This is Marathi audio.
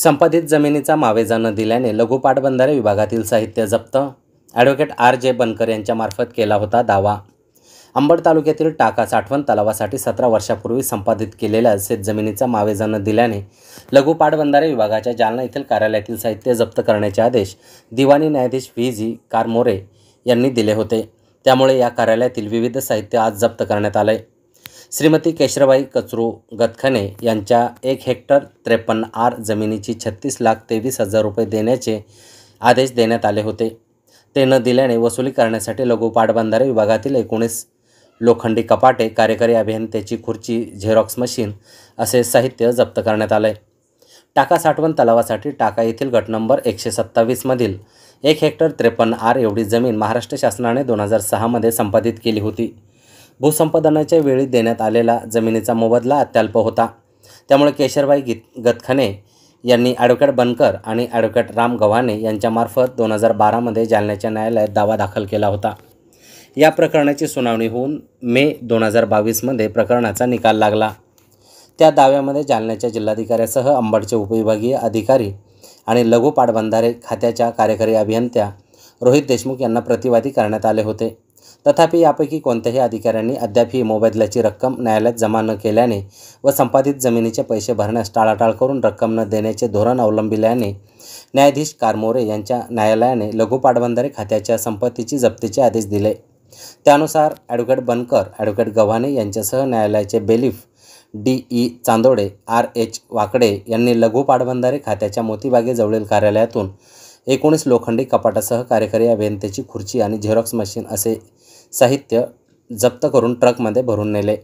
संपादित जमिनीचा मावेजा न दिल्याने लघु विभागातील साहित्य जप्त ॲडव्होकेट आर जे बनकर यांच्यामार्फत केला होता दावा अंबड तालुक्यातील टाका साठवण तलावासाठी सतरा वर्षापूर्वी संपादित केलेल्या शेतजमिनीचा मावेजा न दिल्याने लघु विभागाच्या जालना येथील कार्यालयातील साहित्य जप्त करण्याचे आदेश दिवाणी न्यायाधीश व्ही जी कारमोरे यांनी दिले होते त्यामुळे या कार्यालयातील विविध साहित्य आज जप्त करण्यात आले श्रीमती केशराबाई कचरू गतखने यांच्या एक हेक्टर त्रेपन्न आर जमिनीची छत्तीस लाख तेवीस हजार रुपये देण्याचे आदेश देण्यात आले होते ते न दिल्याने वसुली करण्यासाठी लघु पाटबंधारे विभागातील एकोणीस लोखंडी कपाटे कार्यकारी अभियंत्याची खुर्ची झेरॉक्स मशीन असे साहित्य जप्त करण्यात आले टाका साठवण तलावासाठी टाका येथील गट नंबर एकशे सत्तावीसमधील एक हेक्टर त्रेपन्न आर एवढी जमीन महाराष्ट्र शासनाने दोन हजार सहामध्ये संपादित केली होती भूसंपादनाच्या वेळी देण्यात आलेला जमिनीचा मोबदला अत्यल्प होता त्यामुळे केशरबाई गित गतखने यांनी ॲडव्होकेट बनकर आणि ॲडव्होकेट राम गव्हाणे यांच्यामार्फत दोन हजार बारामध्ये जालन्याच्या न्यायालयात दावा दाखल केला होता या प्रकरणाची सुनावणी होऊन मे दोन हजार बावीसमध्ये प्रकरणाचा निकाल लागला त्या दाव्यामध्ये जालन्याच्या जिल्हाधिकाऱ्यासह अंबडचे उपविभागीय अधिकारी आणि लघु पाटबंधारे खात्याच्या कार्यकारी अभियंत्या रोहित देशमुख यांना प्रतिवादी करण्यात आले होते तथापि यापैकी कोणत्याही अधिकाऱ्यांनी अद्याप ही मोबदल्याची रक्कम न्यायालयात जमा न केल्याने व संपादित जमिनीचे पैसे भरण्यास टाळाटाळ करून रक्कम न देण्याचे धोरण अवलंबिल्याने न्यायाधीश कारमोरे यांच्या न्यायालयाने लघु पाटबंधारे खात्याच्या संपत्तीची जप्तीचे आदेश दिले त्यानुसार ॲडव्होकेट बनकर ॲडव्होकेट गव्हाणे यांच्यासह न्यायालयाचे bailiff D E Chandode R H Wakade यांनी लघु पाटबंधारे खात्याच्या मोतीबागेजवळील कार्यालयातून एकोणीस लोखंडी कपाटासह कार्यकारी अभियंत्याची खुर्ची आणि झेरॉक्स मशीन असे साहित्य जप्त करून ट्रकमध्ये भरून नेले